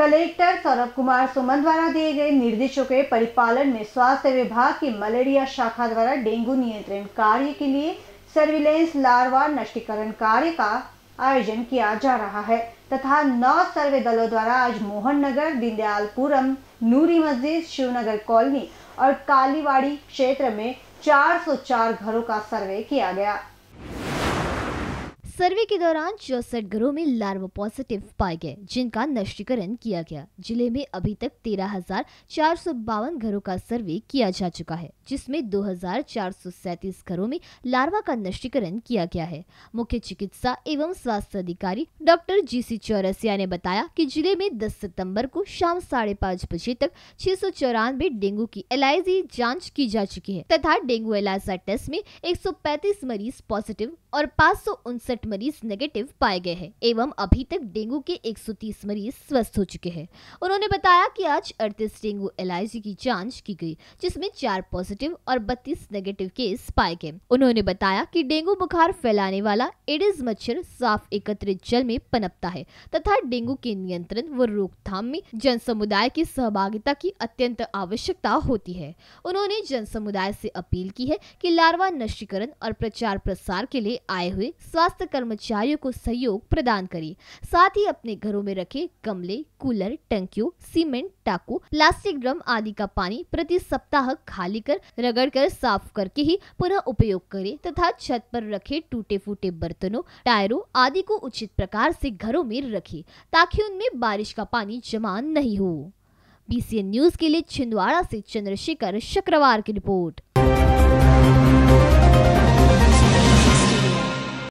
collector Saurabh Kumar सुमन द्वारा दिए गए निर्देशों के परिपालन में स्वास्थ्य विभाग की मलेरिया शाखा द्वारा डेंगू नियंत्रण कार्य के लिए सर्विलेंस लार्वा नष्टीकरण कार्य का आयोजन किया जा रहा है तथा नौ सर्वे दलों द्वारा आज मोहन नगर दीनदयालपुरम नूरी मस्जिद शिवनगर कॉलोनी और कालीवाड़ी क्षेत्र में 404 घरों का सर्वे किया गया सर्वे के दौरान चौसठ घरों में लार्वा पॉजिटिव पाए गए जिनका नष्टीकरण किया गया जिले में अभी तक तेरह घरों का सर्वे किया जा चुका है जिसमें दो घरों में लार्वा का नष्टीकरण किया गया है मुख्य चिकित्सा एवं स्वास्थ्य अधिकारी डॉक्टर जी सी चौरसिया ने बताया कि जिले में 10 सितंबर को शाम साढ़े पाँच बजे तक छह डेंगू की एलआईजी जाँच की जा चुकी है तथा डेंगू एलाइजा टेस्ट में एक मरीज पॉजिटिव और पाँच मरीज नेगेटिव पाए गए हैं एवं अभी तक डेंगू के 130 मरीज स्वस्थ हो चुके हैं उन्होंने बताया कि आज अड़तीस डेंगू एल की जांच की गई जिसमें चार पॉजिटिव और बत्तीस नेगेटिव केस पाए गए उन्होंने बताया कि डेंगू बुखार फैलाने वाला एडिज मच्छर साफ एकत्रित जल में पनपता है तथा डेंगू के नियंत्रण व रोकथाम में जन समुदाय की सहभागिता की अत्यंत आवश्यकता होती है उन्होंने जन समुदाय से अपील की है की लार्वा नष्टीकरण और प्रचार प्रसार के लिए आए हुए स्वास्थ्य कर्मचारियों को सहयोग प्रदान करें साथ ही अपने घरों में रखे गमले कूलर टंकियों सीमेंट टाकू प्लास्टिक ड्रम आदि का पानी प्रति सप्ताह खाली कर रगड़ कर साफ करके ही पुनः उपयोग करें तथा छत पर रखे टूटे फूटे बर्तनों टायरों आदि को उचित प्रकार से घरों में रखे ताकि उनमें बारिश का पानी जमा नहीं हो बीसीएन न्यूज के लिए छिंदवाड़ा से चंद्रशेखर शक्रवार की रिपोर्ट